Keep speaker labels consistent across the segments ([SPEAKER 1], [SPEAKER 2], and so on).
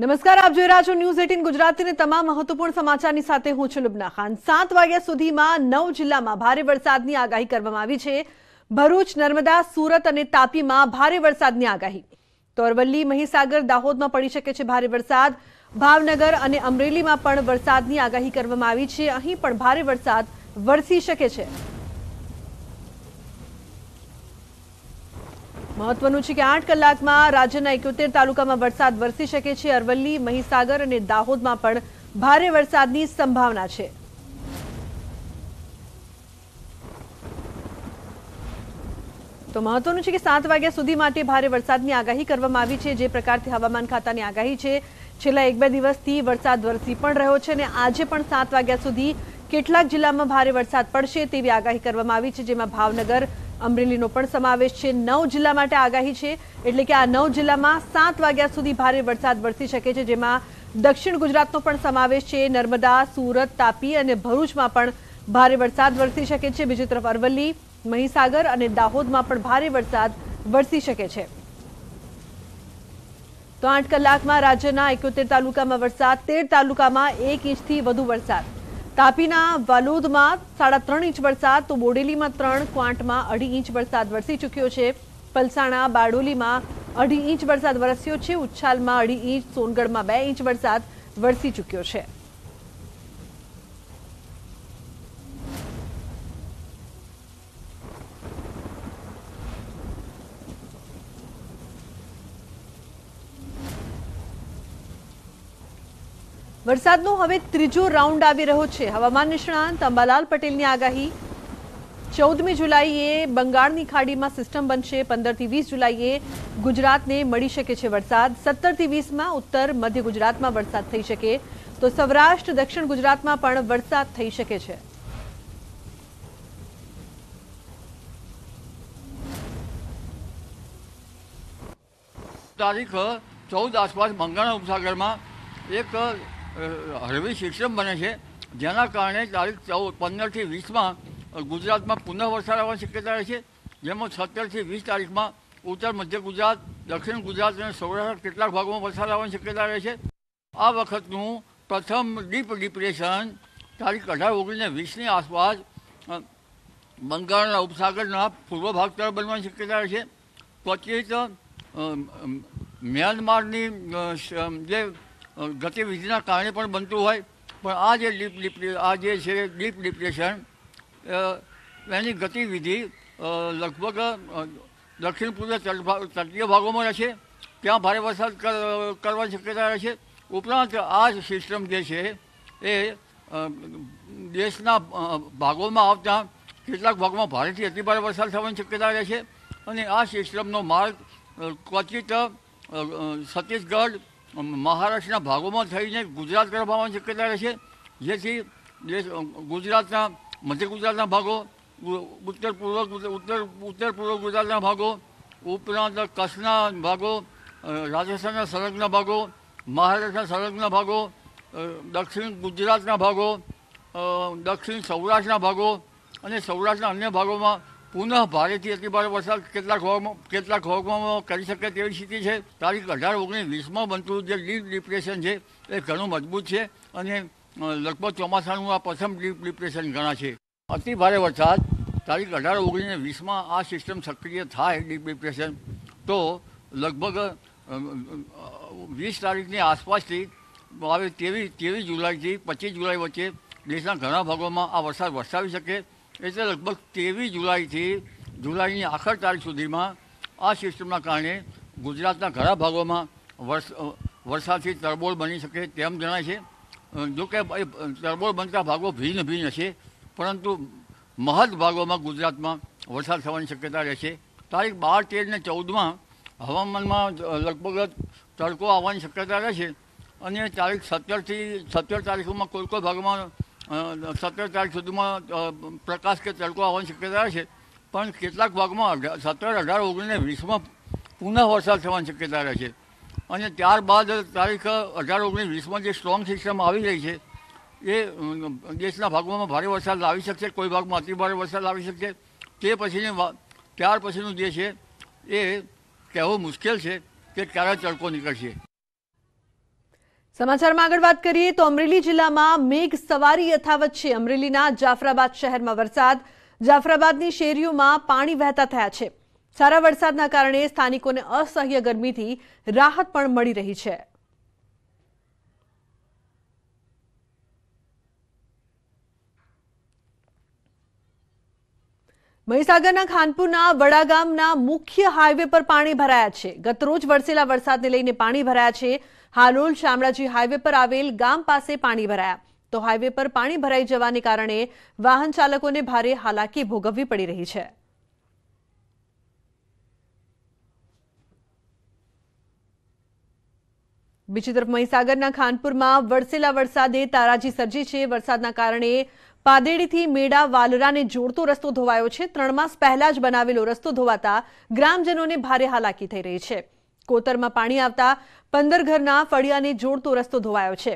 [SPEAKER 1] નમસ્કાર આપ જોઈ રહ્યા છો ન્યૂઝ એટીન ગુજરાતીને તમામ મહત્વપૂર્ણ સમાચારની સાથે હું છું લુબના ખાન સાત વાગ્યા સુધીમાં નવ જિલ્લામાં ભારે વરસાદની આગાહી કરવામાં આવી છે ભરૂચ નર્મદા સુરત અને તાપીમાં ભારે વરસાદની આગાહી તોરવલ્લી મહીસાગર દાહોદમાં પડી શકે છે ભારે વરસાદ ભાવનગર અને અમરેલીમાં પણ વરસાદની આગાહી કરવામાં આવી છે અહીં પણ ભારે વરસાદ વરસી શકે છે મહત્વનું છે કે આઠ કલાકમાં રાજ્યના એકોતેર તાલુકામાં વરસાદ વરસી શકે છે અરવલ્લી મહીસાગર અને દાહોદમાં પણ ભારે વરસાદની સંભાવના છે તો મહત્વનું છે કે સાત વાગ્યા સુધી માટે ભારે વરસાદની આગાહી કરવામાં આવી છે જે પ્રકારથી હવામાન ખાતાની આગાહી છે છેલ્લા એક બે દિવસથી વરસાદ વરસી પણ રહ્યો છે અને આજે પણ સાત વાગ્યા સુધી કેટલાક જિલ્લામાં ભારે વરસાદ પડશે તેવી આગાહી કરવામાં આવી છે જેમાં ભાવનગર અમરેલીનો પણ સમાવેશ છે નવ જિલ્લા માટે આગાહી છે એટલે કે આ નવ જિલ્લામાં સાત વાગ્યા સુધી ભારે વરસાદ વરસી શકે છે જેમાં દક્ષિણ ગુજરાતનો પણ સમાવેશ છે નર્મદા સુરત તાપી અને ભરૂચમાં પણ ભારે વરસાદ વરસી શકે છે બીજી તરફ અરવલ્લી મહીસાગર અને દાહોદમાં પણ ભારે વરસાદ વરસી શકે છે તો આઠ કલાકમાં રાજ્યના એકોતેર તાલુકામાં વરસાદ તેર તાલુકામાં એક ઇંચથી વધુ વરસાદ તાપીના વાલોદમાં સાડા ત્રણ ઇંચ વરસાદ તો બોડેલીમાં ત્રણ ક્વાંટમાં અઢી ઇંચ વરસાદ વરસી ચૂક્યો છે પલસાણા બારડોલીમાં અઢી ઇંચ વરસાદ વરસ્યો છે ઉચ્છાલમાં અઢી ઇંચ સોનગઢમાં બે ઇંચ વરસાદ વરસી ચૂક્યો છે વરસાદનો હવે ત્રીજો રાઉન્ડ આવી રહ્યો છે હવામાન નિષ્ણાંત અંબાલાલ પટેલની આગાહી ચૌદમી જુલાઈએ બંગાળની ખાડીમાં સિસ્ટમ બનશે પંદરથી વીસ જુલાઈએ ગુજરાતને મળી શકે છે વરસાદ સત્તરથી વીસમાં ઉત્તર મધ્ય ગુજરાતમાં વરસાદ થઈ શકે તો સૌરાષ્ટ્ર દક્ષિણ ગુજરાતમાં પણ વરસાદ થઈ શકે છે
[SPEAKER 2] તારીખ ચૌદ આસપાસ બંગાળના ઉપસાગરમાં એક હળવી સિસ્ટમ બને છે જેના કારણે તારીખ ચૌદ પંદરથી વીસમાં ગુજરાતમાં પુનઃ વરસાદ આવવાની શક્યતા રહે છે જેમાં સત્તરથી વીસ તારીખમાં ઉત્તર મધ્ય ગુજરાત દક્ષિણ ગુજરાત અને સૌરાષ્ટ્ર કેટલાક ભાગોમાં વરસાદ આવવાની શક્યતા રહે છે આ વખતનું પ્રથમ ડીપ ડિપ્રેશન તારીખ અઢાર ઓગણીસને વીસની આસપાસ બંગાળના ઉપસાગરના પૂર્વ ભાગ તરફ બનવાની શક્યતા રહે છે પછી મ્યાનમારની જે ગતિવિધિના કારણે પણ બનતું હોય પણ આ જે ડીપ ડીપ આ જે છે ડીપ ડિપ્રેશન એની ગતિવિધિ લગભગ દક્ષિણ પૂર્વ તટીય ભાગોમાં રહેશે ત્યાં ભારે વરસાદ કરવાની શક્યતા રહે છે ઉપરાંત આ સિસ્ટમ જે છે એ દેશના ભાગોમાં આવતા કેટલાક ભાગોમાં ભારેથી અતિભારે વરસાદ થવાની શક્યતા રહે છે અને આ સિસ્ટમનો માર્ગ ક્વચિત છત્તીસગઢ મહારાષ્ટ્રના ભાગોમાં થઈને ગુજરાત ગરબામાં શક્યતા રહેશે જેથી ગુજરાતના મધ્ય ગુજરાતના ભાગો ઉત્તર પૂર્વ ઉત્તર ઉત્તર પૂર્વ ગુજરાતના ભાગો ઉપરાંત કચ્છના ભાગો રાજસ્થાનના સંલગ્ન ભાગો મહારાષ્ટ્રના સરહદના ભાગો દક્ષિણ ગુજરાતના ભાગો દક્ષિણ સૌરાષ્ટ્રના ભાગો અને સૌરાષ્ટ્રના અન્ય ભાગોમાં પુનઃ ભારેથી અતિભારે વરસાદ કેટલાક કેટલાક ભાગોમાં કરી શકે તેવી સ્થિતિ છે તારીખ અઢાર ઓગણીસ વીસમાં બનતું જે ડીપ ડિપ્રેશન છે એ ઘણું મજબૂત છે અને લગભગ ચોમાસાનું આ પ્રથમ ડીપ ડિપ્રેશન ગણા છે અતિભારે વરસાદ તારીખ અઢાર ઓગણીસ વીસમાં આ સિસ્ટમ સક્રિય થાય ડીપ ડિપ્રેશન તો લગભગ વીસ તારીખની આસપાસથી આવે તેવી તેવીસ જુલાઈથી પચીસ જુલાઈ વચ્ચે દેશના ઘણા ભાગોમાં આ વરસાદ વરસાવી શકે એટલે લગભગ ત્રેવીસ જુલાઈથી જુલાઈની આખર તારીખ સુધીમાં આ સિસ્ટમના કારણે ગુજરાતના ઘણા ભાગોમાં વર્ષ વરસાદથી તરબોળ બની શકે તેમ જણાય છે જોકે એ તરબોળ બનતા ભાગો ભિન્ન ભિન્ન છે પરંતુ મહદ ભાગોમાં ગુજરાતમાં વરસાદ થવાની શક્યતા રહેશે તારીખ બાર તેર ને ચૌદમાં હવામાનમાં લગભગ તડકો આવવાની શક્યતા રહેશે અને તારીખ સત્તરથી સત્તર તારીખોમાં કોઈ કોઈ ભાગમાં સત્તર તારીખ સુધીમાં પ્રકાશ કે તડકો આવવાની શક્યતા છે પણ કેટલાક ભાગમાં સત્તર અઢાર ઓગણીસને વીસમાં પુનઃ વરસાદ થવાની શક્યતા રહે છે અને ત્યારબાદ તારીખ અઢાર ઓગણીસ વીસમાં જે સ્ટ્રોંગ સિસ્ટમ આવી રહી છે એ દેશના ભાગોમાં ભારે વરસાદ લાવી શકશે કોઈ ભાગમાં અતિ ભારે વરસાદ લાવી શકશે તે પછીની ત્યાર પછીનું જે છે એ કહેવું મુશ્કેલ છે કે ક્યારે તડકો નીકળશે
[SPEAKER 1] સમાચારમાં આગળ વાત કરીએ તો અમરેલી જિલ્લામાં મેઘ સવારી યથાવત છે અમરેલીના જાફરાબાદ શહેરમાં વરસાદ જાફરાબાદની શેરીઓમાં પાણી વહેતા થયા છે સારા વરસાદના કારણે સ્થાનિકોને અસહ્ય ગરમીથી રાહત પણ મળી રહી છે મહીસાગરના ખાનપુરના વડા ગામના મુખ્ય હાઇવે પર પાણી ભરાયા છે ગતરોજ વરસેલા વરસાદને લઈને પાણી ભરાયા છે હાલોલ શામળાજી હાઈવે પર આવેલ ગામ પાસે પાણી ભરાયા તો હાઈવે પર પાણી ભરાઈ જવાને કારણે વાહન ચાલકોને ભારે હાલાકી ભોગવવી પડી રહી છે બીજી તરફ મહીસાગરના ખાનપુરમાં વરસેલા વરસાદે તારાજી સર્જી છે વરસાદના કારણે પાદેડીથી મેડા વાલરાને જોડતો રસ્તો ધોવાયો છે ત્રણ માસ પહેલા જ બનાવેલો રસ્તો ધોવાતા ગ્રામજનોને ભારે હાલાકી થઈ રહી છે કોતરમાં પાણી આવતા પંદર ઘરના ફળિયાને જોડતો રસ્તો ધોવાયો છે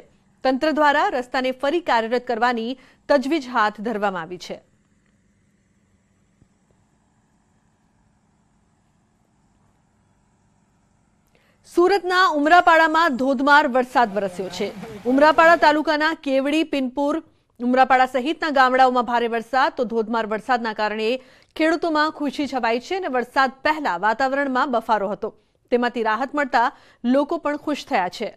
[SPEAKER 1] તંત્ર દ્વારા રસ્તાને ફરી કાર્યરત કરવાની તજવીજ હાથ ધરવામાં આવી છે સુરતના ઉમરાપાડામાં ધોધમાર વરસાદ વરસ્યો છે ઉમરાપાડા તાલુકાના કેવડી પિનપુર ઉમરાપાડા સહિતના ગામડાઓમાં ભારે વરસાદ તો ધોધમાર વરસાદના કારણે ખેડૂતોમાં ખુશી છવાઈ છે અને વરસાદ પહેલા વાતાવરણમાં બફારો હતો તેમાંથી રાહત મળતા લોકો પણ ખુશ થયા છે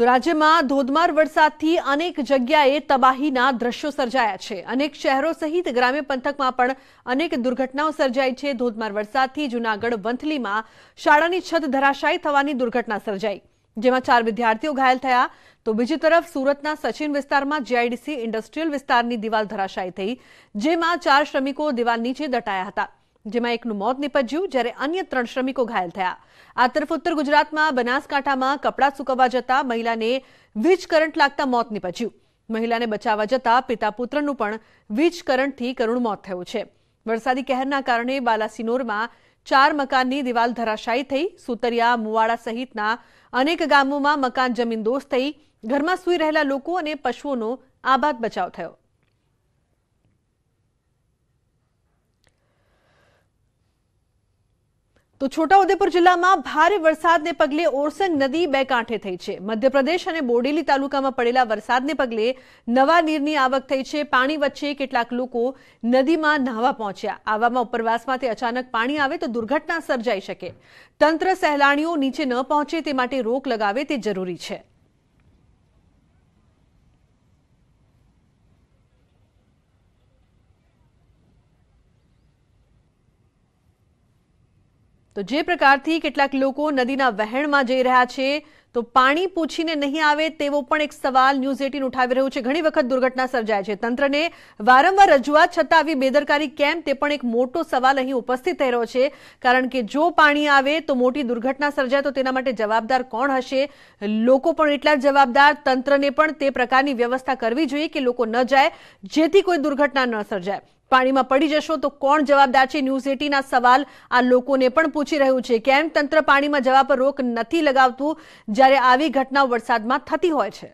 [SPEAKER 1] તો રાજ્યમાં ધોધમાર વરસાદથી અનેક જગ્યાએ તબાહીના દ્રશ્યો સર્જાયા છે અનેક શહેરો સહિત ગ્રામ્ય પંથકમાં પણ અનેક દુર્ઘટનાઓ સર્જાઈ છે ધોધમાર વરસાદથી જૂનાગઢ વંથલીમાં શાળાની છત ધરાશાયી થવાની દુર્ઘટના સર્જાઈ જેમાં ચાર વિદ્યાર્થીઓ ઘાયલ થયા તો બીજી તરફ સુરતના સચિન વિસ્તારમાં જીઆઈડીસી ઇન્ડસ્ટ્રીયલ વિસ્તારની દિવાલ ધરાશાયી થઈ જેમાં ચાર શ્રમિકો દિવાલ નીચે દટાયા હતા જેમાં એકનું મોત નિપજ્યું જ્યારે અન્ય ત્રણ શ્રમિકો ઘાયલ થયા આ તરફ ઉત્તર ગુજરાતમાં બનાસકાંઠામાં કપડાં સુકવવા જતા મહિલાને વીજ કરંટ લાગતા મોત નિપજ્યું મહિલાને બચાવવા જતા પિતા પુત્રનું પણ વીજ કરંટથી કરુણ મોત થયું છે વરસાદી કહેરના કારણે બાલાસિનોરમાં ચાર મકાનની દિવાલ ધરાશાયી થઈ સુતરિયા મુવાડા સહિતના અનેક ગામોમાં મકાન જમીનદોસ્ત થઈ ઘરમાં સૂઈ રહેલા લોકો અને પશુઓનો આબાદ બચાવ થયો તો છોટાઉદેપુર જિલ્લામાં ભારે વરસાદને પગલે ઓરસંગ નદી બે કાંઠે થઈ છે મધ્યપ્રદેશ અને બોડેલી તાલુકામાં પડેલા વરસાદને પગલે નવા નીરની આવક થઈ છે પાણી વચ્ચે કેટલાક લોકો નદીમાં નહાવા પહોંચ્યા આવામાં ઉપરવાસમાંથી અચાનક પાણી આવે તો દુર્ઘટના સર્જાઈ શકે તંત્ર સહેલાણીઓ નીચે ન પહોંચે તે માટે રોક લગાવે તે જરૂરી છે તો જે પ્રકારથી કેટલાક લોકો નદીના વહેણમાં જઈ રહ્યા છે તો પાણી પૂછીને નહીં આવે તેવો પણ એક સવાલ ન્યૂઝ 80 ઉઠાવી રહ્યો છે ઘણી વખત દુર્ઘટના સર્જાય છે તંત્રને વારંવાર રજવાત છતાવી બેદરકારી કેમ તે પણ એક મોટો સવાલ અહીં ઉપસ્થિત થઈ રહ્યો છે કારણ કે જો પાણી આવે તો મોટી દુર્ઘટના સર્જાય તો તેના માટે જવાબદાર કોણ હશે લોકો પણ એટલા જ જવાબદાર તંત્રને પણ તે પ્રકારની વ્યવસ્થા કરવી જોઈએ કે લોકો ન જાય જેથી કોઈ દુર્ઘટના ન સર્જાય પાણીમાં પડી જશો તો કોણ જવાબદાર છે ન્યૂઝ એટીના સવાલ આ લોકોને પણ પૂછી રહ્યું છે કેમ તંત્ર પાણીમાં જવા પર રોક નથી લગાવતું જ્યારે આવી ઘટના વરસાદમાં થતી હોય છે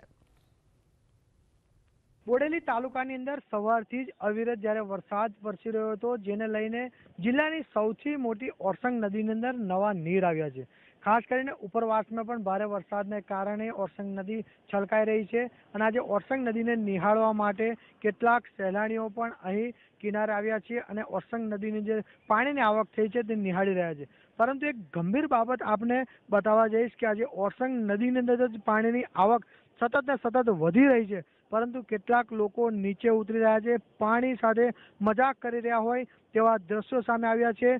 [SPEAKER 3] બોડેલી તાલુકાની અંદર સવારથી જ અવિરત જ્યારે વરસાદ વરસી રહ્યો હતો જેને લઈને જિલ્લાની સૌથી મોટી ઓરસંગ નદીની અંદર નવા નીર આવ્યા છે ખાસ કરીને ઉપરવાસમાં પણ ભારે વરસાદને કારણે ઓરસંગ નદી છલકાઈ રહી છે અને આજે ઓરસંગ નદીને નિહાળવા માટે કેટલાક સહેલાણીઓ પણ અહીં કિનારે આવ્યા છે અને ઓરસંગ નદીની જે પાણીની આવક થઈ છે તે નિહાળી રહ્યા છે પરંતુ એક ગંભીર બાબત આપને બતાવવા જઈશ કે આજે ઓરસંગ નદીની અંદર જ પાણીની આવક સતત ને સતત વધી રહી છે પરંતુ કેટલાક લોકો નીચે ઉતરી રહ્યા છે પાણી સાથે મજાક કરી રહ્યા હોય તેવા દ્રશ્યો સામે આવ્યા છે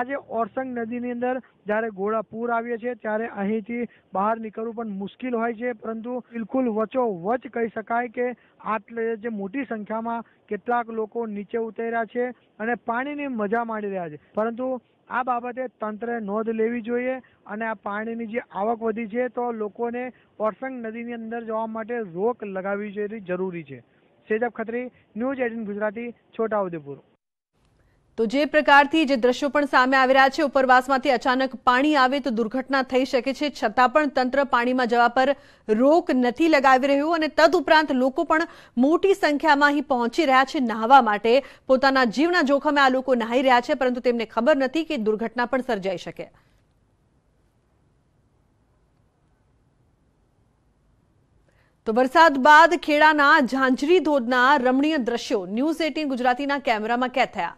[SPEAKER 3] આજે ઓરસંગ નદીની અંદર જ્યારે ઘોડા પૂર આવીએ છીએ ત્યારે અહીંથી બહાર નીકળવું પણ મુશ્કેલ હોય છે પરંતુ બિલકુલ વચો વચ કહી શકાય કે આટલે જે મોટી સંખ્યામાં કેટલાક લોકો નીચે ઉતરી રહ્યા છે અને પાણીની મજા માણી રહ્યા છે પરંતુ આ બાબતે તંત્રે નોંધ લેવી જોઈએ અને આ પાણીની જે આવક વધી છે તો લોકોને ઓરસંગ નદીની અંદર જવા માટે રોક લગાવવી જરૂરી છે સેજબ ખત્રી ન્યૂઝ એટીન ગુજરાતી છોટાઉદેપુર
[SPEAKER 1] તો જે પ્રકારથી જે દ્રશ્યો પણ સામે આવી રહ્યા છે ઉપરવાસમાંથી અચાનક પાણી આવે તો દુર્ઘટના થઈ શકે છે છતાં પણ તંત્ર પાણીમાં જવા પર રોક નથી લગાવી રહ્યું અને તદુપરાંત લોકો પણ મોટી સંખ્યામાં અહીં પહોંચી રહ્યા છે નહાવા માટે પોતાના જીવના જોખમે આ લોકો નહાઈ રહ્યા છે પરંતુ તેમને ખબર નથી કે દુર્ઘટના પણ સર્જાઈ શકે તો વરસાદ બાદ ખેડાના ઝાંઝરી ધોધના રમણીય દ્રશ્યો ન્યૂઝ એટીન ગુજરાતીના કેમેરામાં કેદ થયા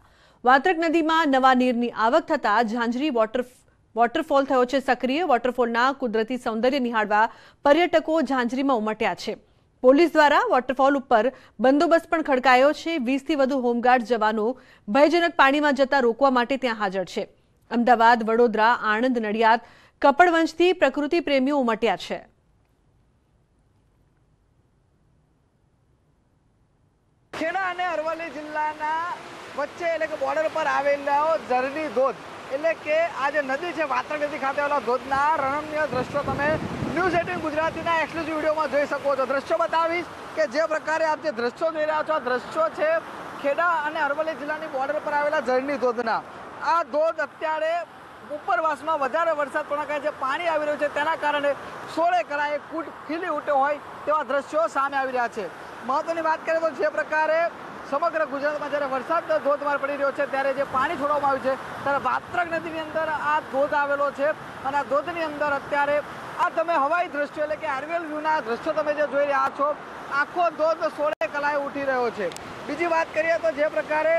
[SPEAKER 1] વાત્રક નદીમાં નવા નીરની આવક થતાં ઝાંઝરી વોટર વોટરફોલ થયો છે સક્રિય વોટરફોલના કુદરતી સૌંદર્ય નિહાળવા પર્યટકો ઝાંઝરીમાં ઉમટ્યા છે પોલીસ દ્વારા વોટરફોલ ઉપર બંદોબસ્ત પણ ખડકાયો છે વીસથી વધુ હોમગાર્ડ જવાનો ભયજનક પાણીમાં જતા રોકવા માટે ત્યાં હાજર છે અમદાવાદ વડોદરા આણંદ નડિયાદ કપડવંશથી પ્રકૃતિ પ્રેમીઓ ઉમટ્યા
[SPEAKER 4] છે અરવલ્લી જિલ્લાના વચ્ચે એટલે કે બોર્ડર પર આવેલો ઝરની ધોધ એટલે કે આ જે નદી છે વાત્રા નદી ખાતે આવેલા ધોધના રણમ્ય દ્રશ્યો તમે ન્યૂઝ એટીન ગુજરાતીના એક્સક્લુઝિવ વિડીયોમાં જોઈ શકો છો દ્રશ્યો બતાવીશ કે જે પ્રકારે આપ જે દ્રશ્યો જોઈ રહ્યા છો આ દ્રશ્યો છે ખેડા અને અરવલ્લી જિલ્લાની બોર્ડર પર આવેલા ઝરની ધોધના આ ધોધ અત્યારે ઉપરવાસમાં વધારે વરસાદ પણ કારણે જે પાણી આવી રહ્યું છે તેના કારણે સોળે કરાએ કૂટ ખીલી ઉઠ્યો હોય તેવા દ્રશ્યો સામે આવી રહ્યા છે મહત્વની વાત કરીએ તો જે પ્રકારે સમગ્ર ગુજરાતમાં જ્યારે વરસાદ ધોધમાર પડી રહ્યો છે ત્યારે જે પાણી છોડવામાં આવ્યું છે ત્યારે વાત્રક નદીની અંદર આ ધોધ આવેલો છે અને આ ધોધની અંદર અત્યારે આ તમે હવાઈ દ્રશ્યો એટલે કે આર્વેલ વ્યૂના દ્રશ્યો તમે જે જોઈ રહ્યા છો આખો ધોધ સોળે કલાએ ઉઠી રહ્યો છે બીજી વાત કરીએ તો જે પ્રકારે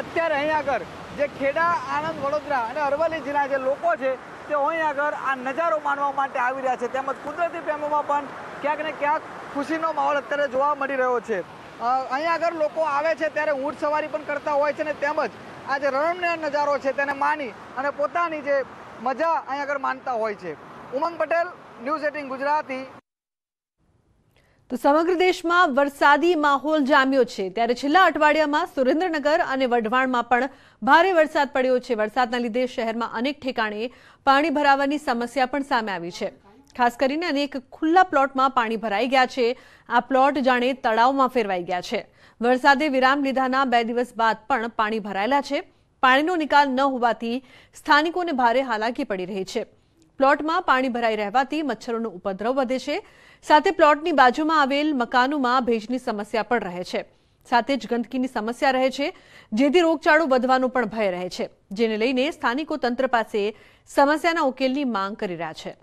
[SPEAKER 4] અત્યારે અહીં આગળ જે ખેડા આણંદ વડોદરા અને અરવલ્લી જિલ્લા જે લોકો છે તે અહીં આગળ આ નજારો માણવા માટે આવી રહ્યા છે તેમજ કુદરતી પ્રેમોમાં પણ ક્યાંક ને ક્યાંક ખુશીનો માહોલ અત્યારે જોવા મળી રહ્યો છે અહીંયા આગળ લોકો આવે છે ત્યારે ઊંટ સવારી પણ કરતા હોય છે ને તેમજ આ જે રણનો નજારો છે તેને માની અને પોતાની જે મજા અહીંયા આગળ માનતા હોય છે ઉમંગ પટેલ ન્યૂઝ એટીન ગુજરાતી
[SPEAKER 1] તો સમગ્ર દેશમાં વરસાદી માહોલ જામ્યો છે ત્યારે છેલ્લા અઠવાડિયામાં સુરેન્દ્રનગર અને વઢવાણમાં પણ ભારે વરસાદ પડ્યો છે વરસાદના લીધે શહેરમાં અનેક ઠેકાણે પાણી ભરાવાની સમસ્યા પણ સામે આવી છે ખાસ કરીને અનેક ખુલ્લા પ્લોટમાં પાણી ભરાઈ ગયા છે આ પ્લોટ જાણે તળાવમાં ફેરવાઈ ગયા છે વરસાદે વિરામ લીધાના બે દિવસ બાદ પણ પાણી ભરાયેલા છે પાણીનો નિકાલ ન હોવાથી સ્થાનિકોને ભારે હાલાકી પડી રહી છે પ્લોટમાં પાણી ભરાઈ રહેવાથી મચ્છરોનો ઉપદ્રવ વધે છે સાથે પ્લોટની બાજુમાં આવેલ મકાનોમાં ભેજની સમસ્યા પણ રહે છે સાથે જ ગંદકીની સમસ્યા રહે છે જેથી રોગચાળો વધવાનો પણ ભય રહે છે જેને લઈને સ્થાનિકો તંત્ર પાસે સમસ્યાના ઉકેલની માંગ કરી રહ્યા છે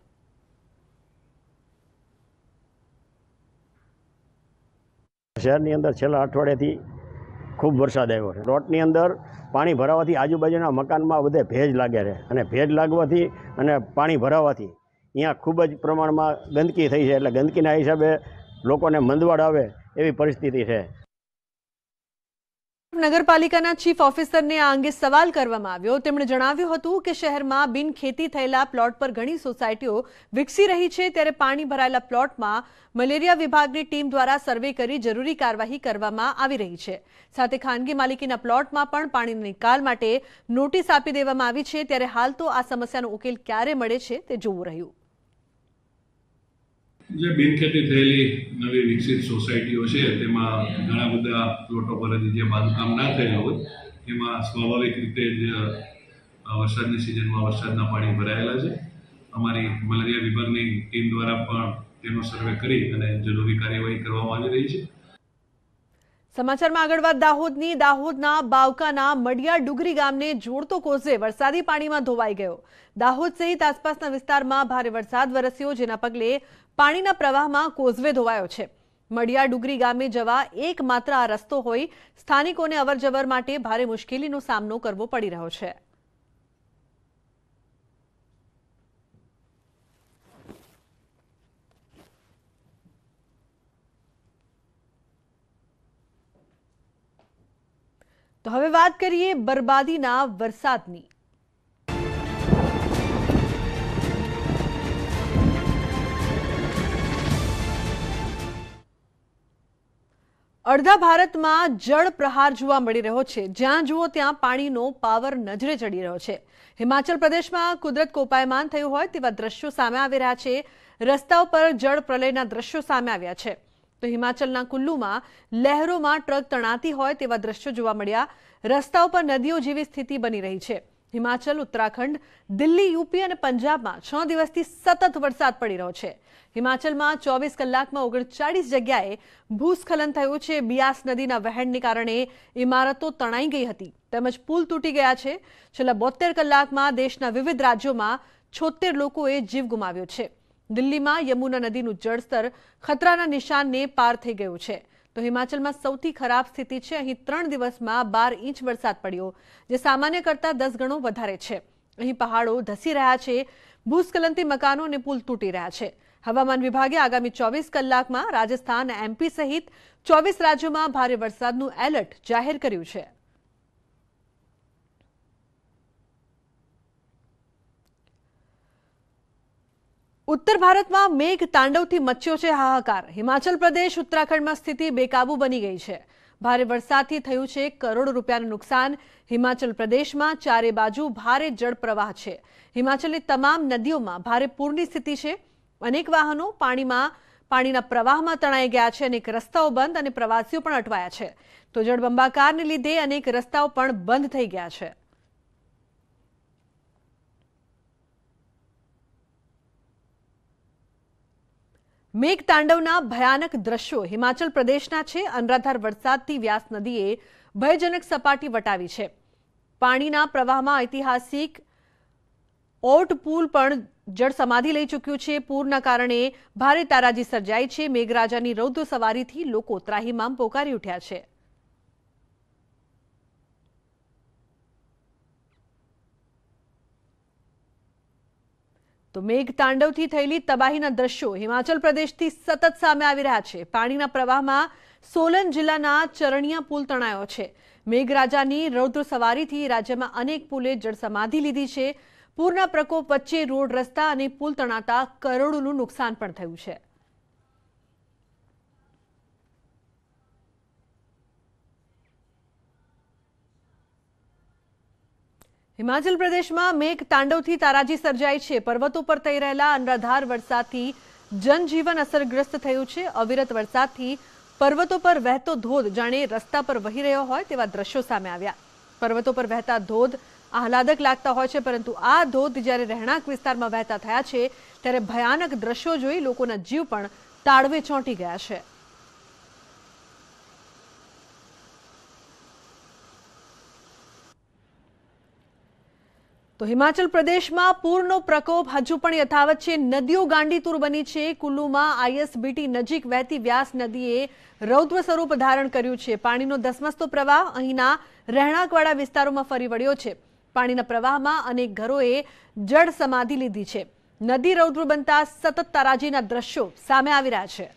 [SPEAKER 2] શહેરની અંદર છેલ્લા અઠવાડિયાથી ખૂબ વરસાદ આવ્યો છે પ્લોટની અંદર પાણી ભરાવાથી આજુબાજુના મકાનમાં બધે ભેજ લાગે છે અને ભેજ લાગવાથી અને પાણી ભરાવાથી અહીંયા ખૂબ જ પ્રમાણમાં ગંદકી થઈ છે એટલે ગંદકીના હિસાબે લોકોને મંદવાડ આવે એવી પરિસ્થિતિ છે
[SPEAKER 1] નગરપાલિકાના ચીફ ઓફિસરને આ અંગે સવાલ કરવામાં આવ્યો તેમણે જણાવ્યું હતું કે શહેરમાં બિન ખેતી થયેલા પ્લોટ પર ઘણી સોસાયટીઓ વિકસી રહી છે ત્યારે પાણી ભરાયેલા પ્લોટમાં મેલેરિયા વિભાગની ટીમ દ્વારા સર્વે કરી જરૂરી કાર્યવાહી કરવામાં આવી રહી છે સાથે ખાનગી માલિકીના પ્લોટમાં પણ પાણી નિકાલ માટે નોટિસ આપી દેવામાં આવી છે ત્યારે હાલ તો આ સમસ્યાનો ઉકેલ ક્યારે મળે છે તે જોવું રહ્યું
[SPEAKER 4] જે બિનખેતી થયેલી નવી વિકસિત સોસાયટીઓ છે તેમાં ઘણા બધા પ્લોટો પર જે બાંધકામ ના થયેલા હોય એમાં સ્વાભાવિક રીતે જ વરસાદની સિઝનમાં વરસાદના પાણી ભરાયેલા છે અમારી મલેરિયા વિભાગની ટીમ દ્વારા પણ તેનો સર્વે કરી અને જરૂરી કાર્યવાહી કરવામાં આવી રહી છે
[SPEAKER 1] સમાચારમાં આગળ વાત દાહોદની દાહોદના બાવકાના મડિયા ડુગરી ગામને જોડતો કોઝવે વરસાદી પાણીમાં ધોવાઈ ગયો દાહોદ સહિત આસપાસના વિસ્તારમાં ભારે વરસાદ વરસ્યો જેના પગલે પાણીના પ્રવાહમાં કોઝવે ધોવાયો છે મડિયા ડુગરી ગામે જવા એકમાત્ર આ રસ્તો હોય સ્થાનિકોને અવરજવર માટે ભારે મુશ્કેલીનો સામનો કરવો પડી રહ્યો છે તો હવે વાત કરીએ બરબાદીના વરસાદની અડધા ભારતમાં જળ પ્રહાર જોવા મળી રહ્યો છે જ્યાં જુઓ ત્યાં પાણીનો પાવર નજરે ચડી રહ્યો છે હિમાચલ પ્રદેશમાં કુદરત કોપાયમાન થયું હોય તેવા દ્રશ્યો સામે આવી રહ્યા છે રસ્તાઓ પર જળ પ્રલયના દ્રશ્યો સામે આવ્યા છે તો હિમાચલના કુલ્લુમાં લહેરોમાં ટ્રક તણાતી હોય તેવા દ્રશ્યો જોવા મળ્યા રસ્તાઓ પર નદીઓ જેવી સ્થિતિ બની રહી છે હિમાચલ ઉત્તરાખંડ દિલ્હી યુપી અને પંજાબમાં છ દિવસથી સતત વરસાદ પડી રહ્યો છે हिमाचल में 24 कલાક में 39 जगहें भूस्खलन થયો છે બ્યાસ નદીના વહેણને કારણે ઇમારતો તણાઈ ગઈ હતી તેમજ પુલ તૂટી ગયા છે છેલ્લા 72 કલાકમાં દેશના વિવિધ રાજ્યોમાં 76 લોકોએ જીવ ગુમાવ્યો છે દિલ્હીમાં યમુના નદીનું જળસ્તર ખતરાના નિશાનને પાર થઈ ગયું છે તો હિમાચલમાં સૌથી ખરાબ સ્થિતિ છે અહીં 3 દિવસમાં 12 ઇંચ વરસાદ પડ્યો જે સામાન્ય કરતાં 10 ગણો વધારે છે અહીં પહાડો ધસી રહ્યા છે ભૂસ્ખલંતિ મકાનો અને પુલ તૂટી રહ્યા છે હવામાન વિભાગે આગામી 24 કલાકમાં રાજસ્થાન અને MP સહિત 24 રાજ્યોમાં ભારે વરસાદનું એલર્ટ જાહેર કર્યું છે ઉત્તર ભારતમાં મેઘ તાંડવથી મચ્યો છે હાહાકાર હિમાચલ પ્રદેશ ઉત્તરાખંડમાં સ્થિતિ બેકાબૂ બની ગઈ છે ભારે વરસાદથી થયો છે કરોડો રૂપિયાનો નુકસાન હિમાચલ પ્રદેશમાં ચારે બાજુ ભારે જળપ્રવાહ છે હિમાચલી તમામ નદીઓમાં ભારે પૂર્ણિ સ્થિતિ છે અનેક વાહનો પાણીમાં પાણીના પ્રવાહમાં તણાઈ ગયા છે અનેક રસ્તાઓ બંધ અને પ્રવાસીઓ પણ અટવાયા છે તો જળબંબાકારને લીધે અનેક રસ્તાઓ પણ બંધ થઈ ગયા છે મેઘ તાંડવના ભયાનક દ્રશ્યો હિમાચલ પ્રદેશના છે અનરાધાર વરસાદથી વ્યાસ નદીએ ભયજનક સપાટી વટાવી છે પાણીના પ્રવાહમાં ઐતિહાસિક ઓટ પુલ પણ જળ સમાધિ લઈ ચૂક્યું છે પૂરના કારણે ભારે તારાજી સર્જાઈ છે મેઘરાજાની રૌદ્ર સવારીથી લોકો ત્રાહીમામ પોકારી ઉઠ્યા છે તો મેઘ તાંડવથી થયેલી તબાહીના દ્રશ્યો હિમાચલ પ્રદેશથી સતત સામે આવી રહ્યા છે પાણીના પ્રવાહમાં સોલન જિલ્લાના ચરણિયા પુલ તણાયો છે મેઘરાજાની રૌદ્ર સવારીથી રાજ્યમાં અનેક પુલે જળસમાધિ લીધી છે પૂરના પ્રકોપ વચ્ચે રોડ રસ્તા અને પુલ તણાતા કરોડોનું નુકસાન પણ થયું છે હિમાચલ પ્રદેશમાં મેઘ તાંડવથી તારાજી સર્જાઈ છે પર્વતો પર થઈ રહેલા અનરાધાર વરસાદથી જનજીવન અસરગ્રસ્ત થયું છે અવિરત વરસાદથી પર્વતો પર વહેતો ધોધ જાણે રસ્તા પર વહી રહ્યો હોય તેવા દ્રશ્યો સામે આવ્યા પર્વતો પર વહેતા ધોધ આહલાદક લાગતા હોય છે પરંતુ આ ધોધ જ્યારે રહેણાંક વિસ્તારમાં વહેતા થયા છે ત્યારે ભયાનક દ્રશ્યો જોઈ લોકોના જીવ પણ તાળવે ચોંટી ગયા છે તો હિમાચલ પ્રદેશમાં પૂરનો પ્રકોપ હજુ પણ યથાવત છે નદીઓ ગાંડીતુર બની છે કુલ્લુમાં આઈએસબીટી નજીક વહેતી વ્યાસ નદીએ રૌદ્ર સ્વરૂપ ધારણ કર્યું છે પાણીનો ધસમસતો પ્રવાહ અહીંના રહેણાંકવાળા વિસ્તારોમાં ફરી વળ્યો છે પાણીના પ્રવાહમાં અનેક ઘરોએ જળ સમાધિ લીધી છે નદી રૌદ્ર બનતા સતત તારાજીના દ્રશ્યો સામે આવી રહ્યા છે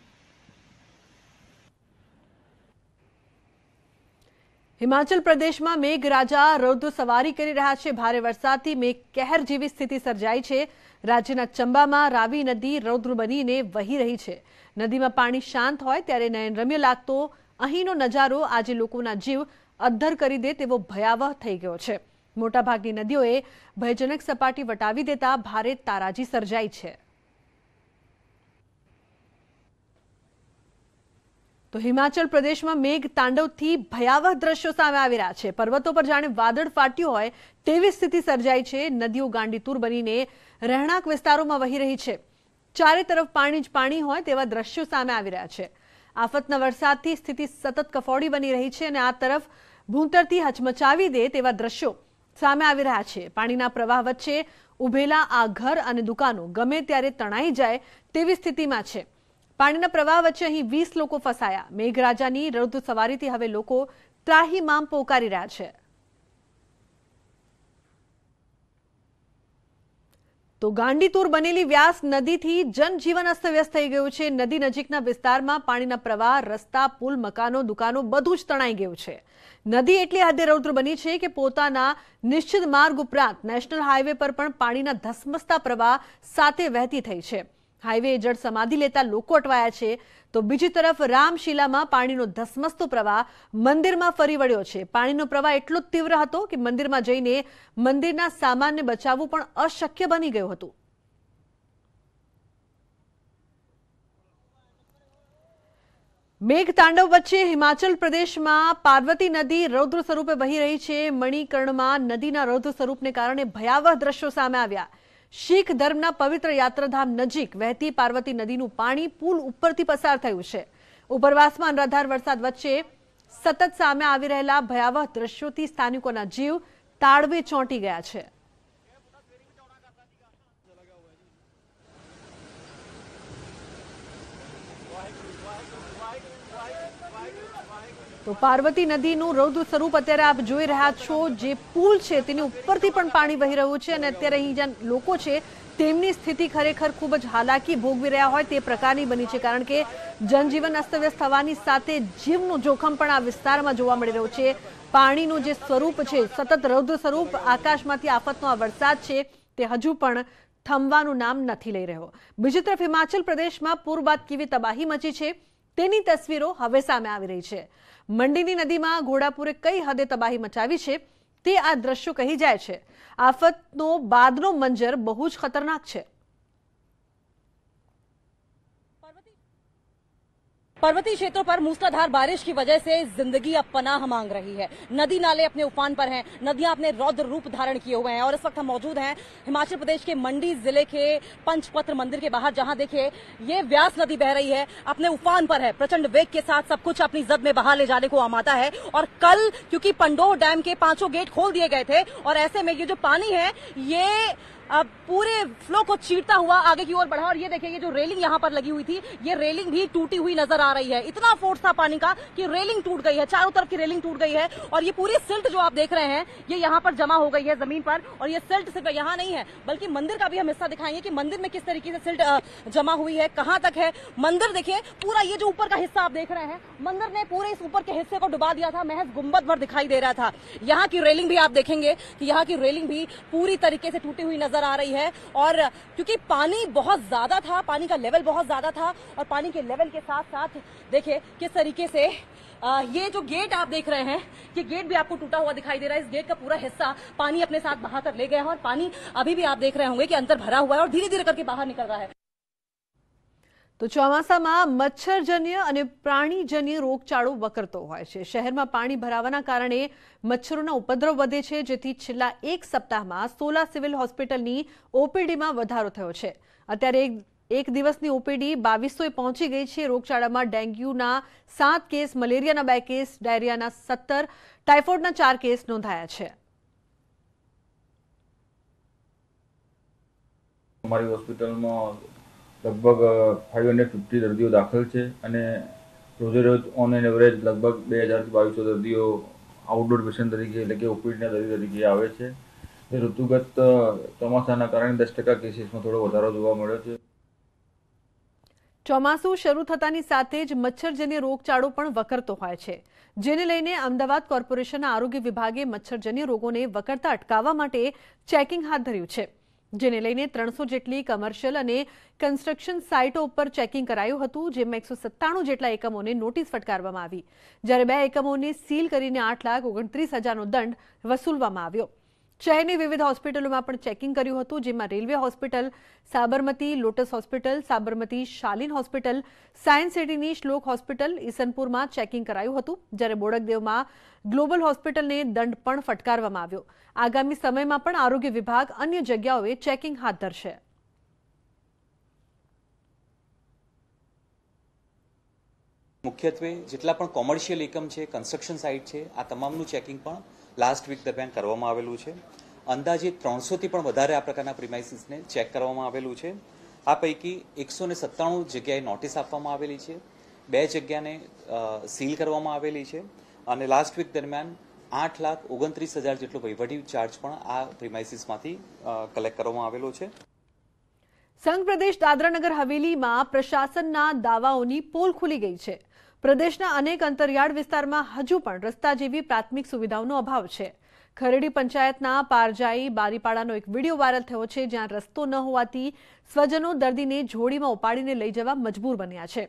[SPEAKER 1] હિમાચલ પ્રદેશમાં મેઘરાજા રૌદ્ર સવારી કરી રહ્યા છે ભારે વરસાદથી મેઘ કહેર જેવી સ્થિતિ સર્જાઈ છે રાજ્યના ચંબામાં રાવી નદી રૌદ્ર બનીને વહી રહી છે નદીમાં પાણી શાંત હોય ત્યારે નયનરમ્ય લાગતો અહીંનો નજારો આજે લોકોના જીવ અદ્ધર કરી દે તેવો ભયાવહ થઈ ગયો છે મોટાભાગની નદીઓએ ભયજનક સપાટી વટાવી દેતા ભારે તારાજી સર્જાઈ છે તો હિમાચલ પ્રદેશમાં મેઘ તાંડવથી ભયાવહ દ્રશ્યો સામે આવી રહ્યા છે પર્વતો પર જાણે વાદળ ફાટ્યું હોય તેવી સ્થિતિ સર્જાઈ છે નદીઓ ગાંડીતુર બનીને રહેણાંક વિસ્તારોમાં વહી રહી છે ચારે તરફ પાણી જ પાણી હોય તેવા દ્રશ્યો સામે આવી રહ્યા છે આફતના વરસાદથી સ્થિતિ સતત કફોડી બની રહી છે અને આ તરફ ભૂંતરથી હચમચાવી દે તેવા દ્રશ્યો સામે આવી રહ્યા છે પાણીના પ્રવાહ વચ્ચે ઉભેલા આ ઘર અને દુકાનો ગમે ત્યારે તણાઈ જાય તેવી સ્થિતિમાં છે પાણીના પ્રવાહ વચ્ચે અહીં વીસ લોકો ફસાયા મેઘરાજાની રૌદ્ર સવારીથી હવે લોકો ત્રાહીમામ પોકારી રહ્યા છે તો ગાંડીતુર બનેલી વ્યાસ નદીથી જનજીવન અસ્તવ્યસ્ત થઈ ગયું છે નદી નજીકના વિસ્તારમાં પાણીના પ્રવાહ રસ્તા પુલ મકાનો દુકાનો બધું જ તણાઈ ગયું છે નદી એટલી હદે રૌદ્ર બની છે કે પોતાના નિશ્ચિત માર્ગ ઉપરાંત નેશનલ હાઈવે પર પણ પાણીના ધસમસતા પ્રવાહ સાથે વહેતી થઈ છે હાઈવે જળ સમાધિ લેતા લોકો અટવાયા છે તો બીજી તરફ રામશીલામાં પાણીનો ધસમસતો પ્રવાહ મંદિરમાં ફરી વળ્યો છે પાણીનો પ્રવાહ એટલો જ તીવ્ર હતો કે મંદિરમાં જઈને મંદિરના સામાનને બચાવવું પણ અશક્ય બની ગયું હતું મેઘ તાંડવ વચ્ચે હિમાચલ પ્રદેશમાં પાર્વતી નદી રૌદ્ર સ્વરૂપે વહી રહી છે મણિકર્ણમાં નદીના રૌદ્ર સ્વરૂપને કારણે ભયાવહ દ્રશ્યો સામે આવ્યા શીખ ધર્મના પવિત્ર યાત્રાધામ નજીક વહેતી પાર્વતી નદીનું પાણી પુલ ઉપરથી પસાર થયું છે ઉપરવાસમાં અનરાધાર વરસાદ વચ્ચે સતત સામે આવી રહેલા ભયાવહ દ્રશ્યોથી સ્થાનિકોના જીવ તાળવે ચોંટી ગયા છે તો પાર્વતી નદીનું રૌદ્ર સ્વરૂપ અત્યારે આપ જોઈ રહ્યા છો જે પુલ છે તેની ઉપરથી પણ પાણી વહી રહ્યું છે અને અત્યારે અહીં જ્યાં લોકો છે તેમની સ્થિતિ ખરેખર ખૂબ જ હાલાકી ભોગવી રહ્યા હોય તે પ્રકારની બની છે કારણ કે જનજીવન અસ્તવ્યસ્ત થવાની સાથે જીવનું જોખમ પણ આ વિસ્તારમાં જોવા મળી રહ્યું છે પાણીનું જે સ્વરૂપ છે સતત રૌદ્ર સ્વરૂપ આકાશમાંથી આફતનો આ વરસાદ છે તે હજુ પણ થંભવાનું નામ નથી લઈ રહ્યો બીજી તરફ હિમાચલ પ્રદેશમાં પૂર બાદ કેવી તબાહી મચી છે તેની તસવીરો હવે સામે આવી રહી છે મંડીની નદીમાં ઘોડાપુરે કઈ હદે તબાહી મચાવી છે તે આ દ્રશ્યો કહી જાય છે આફતનો બાદનો મંજર બહુ જ ખતરનાક છે
[SPEAKER 5] पर्वतीय क्षेत्रों पर मूसलाधार बारिश की वजह से जिंदगी अब पनाह मांग रही है नदी नाले अपने उफान पर हैं नदियां अपने रौद्र रूप धारण किए हुए हैं और इस वक्त हम मौजूद हैं हिमाचल प्रदेश के मंडी जिले के पंचपत्र मंदिर के बाहर जहां देखिए ये व्यास नदी बह रही है अपने उफान पर है प्रचंड वेग के साथ सब कुछ अपनी जद में बाहर ले जाने को आमाता है और कल क्योंकि पंडोर डैम के पांचों गेट खोल दिए गए थे और ऐसे में ये जो पानी है ये पूरे फ्लो को चीरता हुआ आगे की ओर बढ़ा और ये देखिए जो रेलिंग यहाँ पर लगी हुई थी ये रेलिंग भी टूटी हुई नजर आ रही है इतना फोर्स था पानी का कि रेलिंग टूट गई है चारों तरफ की रेलिंग टूट गई है और ये पूरी सिल्ट जो आप देख रहे हैं ये यहाँ पर जमा हो गई है जमीन पर और ये सिल्ट सिर्फ यहाँ नहीं है बल्कि मंदिर का भी हम हिस्सा दिखाएंगे की मंदिर में किस तरीके से सिल्ट जमा हुई है कहाँ तक है मंदिर देखिये पूरा ये जो ऊपर का हिस्सा आप देख रहे हैं मंदिर ने पूरे इस ऊपर के हिस्से को डुबा दिया था महज गुम्बद भर दिखाई दे रहा था यहाँ की रेलिंग भी आप देखेंगे की यहाँ की रेलिंग भी पूरी तरीके से टूटी हुई नजर नजर आ रही है और क्योंकि पानी बहुत ज्यादा था पानी का लेवल बहुत ज्यादा था और पानी के लेवल के साथ साथ देखिये किस तरीके से आ, ये जो गेट आप देख रहे हैं ये गेट भी आपको टूटा हुआ दिखाई दे रहा है इस गेट का पूरा हिस्सा पानी अपने साथ बाहर कर ले गया है और पानी अभी भी आप देख रहे होंगे कि अंदर भरा हुआ है और धीरे धीरे करके बाहर निकल रहा है
[SPEAKER 1] તો ચોમાસામાં મચ્છરજન્ય અને પ્રાણીજન્ય રોગચાળો વકરતો હોય છે શહેરમાં પાણી ભરાવાના કારણે મચ્છરોના ઉપદ્રવ વધે છે જેથી છેલ્લા એક સપ્તાહમાં સોલા સિવિલ હોસ્પિટલની ઓપીડીમાં વધારો થયો છે અત્યારે એક દિવસની ઓપીડી બાવીસોએ પહોંચી ગઈ છે રોગચાળામાં ડેન્ગ્યુના સાત કેસ મલેરિયાના બે કેસ ડાયરિયાના સત્તર ટાઇફોઇડના ચાર કેસ નોંધાયા છે
[SPEAKER 2] અમારી હોસ્પિટલમાં લગભગ ફાઇવ હંડ્રેડ ફિફ્ટી દર્દીઓ દાખલ છે અને રોજે રોજ ઓન એન એવરેજ લગભગ બે હજાર બાવીસો દર્દીઓ આઉટડોર પેશન્ટ તરીકે એટલે કે ઓપીડીના દર્દી તરીકે આવે છે એ ઋતુગત ચોમાસાના કારણે દસ ટકા કેસીસમાં થોડો વધારો જોવા મળ્યો છે
[SPEAKER 1] ચોમાસું શરૂ થતાની સાથે જ મચ્છરજન્ય રોગચાળો પણ વકરતો હોય છે જેને લઈને અમદાવાદ કોર્પોરેશનના આરોગ્ય વિભાગે મચ્છરજન્ય રોગોને વકરતા અટકાવવા માટે ચેકિંગ હાથ ધર્યું છે જેને લઈને ત્રણસો જેટલી કમર્શિયલ અને કન્સ્ટ્રક્શન સાઇટો ઉપર ચેકિંગ કરાયું હતું જેમાં એકસો સત્તાણું જેટલા એકમોને નોટિસ ફટકારવામાં આવી જ્યારે બે એકમોને સીલ કરીને આઠ લાખ ઓગણત્રીસ હજારનો દંડ વસૂલવામાં આવ્યો શહેરની વિવિધ હોસ્પિટલોમાં પણ ચેકિંગ કર્યું હતું જેમાં railway hospital Sabarmati Lotus hospital Sabarmati Shalin hospital science સિટીની શ્લોક હોસ્પિટલ ઈસનપુરમાં ચેકિંગ કરાયું હતું જ્યારે બોડકદેવમાં ગ્લોબલ હોસ્પિટલને દંડ પણ ફટકારવામાં આવ્યો આગામી સમયમાં પણ આરોગ્ય વિભાગ અન્ય જગ્યાઓએ ચેકિંગ હાથ ધરશે
[SPEAKER 4] મુખ્યત્વે જેટલા પણ કોમર્શિયલ એકમ છે કન્સ્ટ્રક્શન સાઇટ છે આ તમામનું ચેકિંગ પણ લાસ્ટ વીક દરમિયાન કરવામાં આવેલું છે અંદાજે ત્રણસોથી પણ વધારે આ પ્રકારના પ્રિમાઇસીસને ચેક કરવામાં આવેલું છે આ પૈકી એકસો ને સત્તાણું જગ્યાએ નોટિસ આપવામાં આવેલી છે બે જગ્યાને સીલ કરવામાં આવેલી છે અને લાસ્ટ વીક દરમિયાન આઠ લાખ ઓગણત્રીસ હજાર જેટલો વહીવટી ચાર્જ પણ આ પ્રિમાઇસીસમાંથી કલેક્ટ કરવામાં આવેલો છે
[SPEAKER 1] સંઘ પ્રદેશ દાદરાનગર હવેલીમાં પ્રશાસનના દાવાઓની પોલ ખુલી ગઈ છે પ્રદેશના અનેક અંતરિયાળ વિસ્તારમાં હજુ પણ રસ્તા જેવી પ્રાથમિક સુવિધાઓનો અભાવ છે ખરેડી પંચાયતના પારજાઈ બારીપાડાનો એક વિડીયો વાયરલ થયો છે જ્યાં રસ્તો ન હોવાથી સ્વજનો દર્દીને જોડીમાં ઉપાડીને લઈ જવા મજબૂર બન્યા છે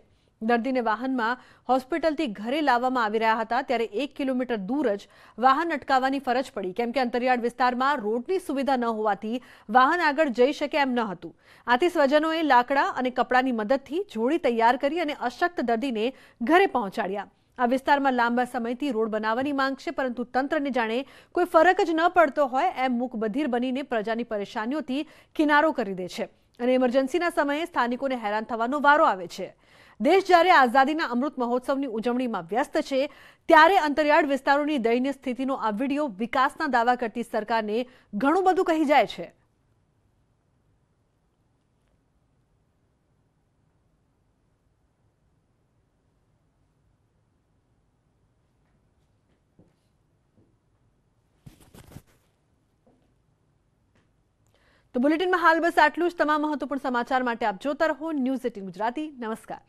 [SPEAKER 1] દર્દીને વાહનમાં હોસ્પિટલથી ઘરે લાવવામાં આવી રહ્યા હતા ત્યારે એક કિલોમીટર દૂર જ વાહન અટકાવવાની ફરજ પડી કેમ કે અંતરિયાળ વિસ્તારમાં રોડની સુવિધા ન હોવાથી વાહન આગળ જઈ શકે એમ ન હતું આથી સ્વજનોએ લાકડા અને કપડાની મદદથી જોડી તૈયાર કરી અને અશક્ત દર્દીને ઘરે પહોંચાડ્યા આ વિસ્તારમાં લાંબા સમયથી રોડ બનાવવાની માંગ છે પરંતુ તંત્રને જાણે કોઈ ફરક જ ન પડતો હોય એમ મુખ બનીને પ્રજાની પરેશાનીઓથી કિનારો કરી દે છે અને ઇમરજન્સીના સમયે સ્થાનિકોને હેરાન થવાનો વારો આવે છે દેશ જ્યારે આઝાદીના અમૃત મહોત્સવની ઉજવણીમાં વ્યસ્ત છે ત્યારે અંતરિયાળ વિસ્તારોની દયનીય સ્થિતિનો આ વિડીયો વિકાસના દાવા કરતી સરકારને ઘણું બધું કહી જાય છે તો બુલેટિનમાં હાલ બસ આટલું જ તમામ મહત્વપૂર્ણ સમાચાર માટે આપ જોતા રહો ન્યૂઝ એટીન ગુજરાતી નમસ્કાર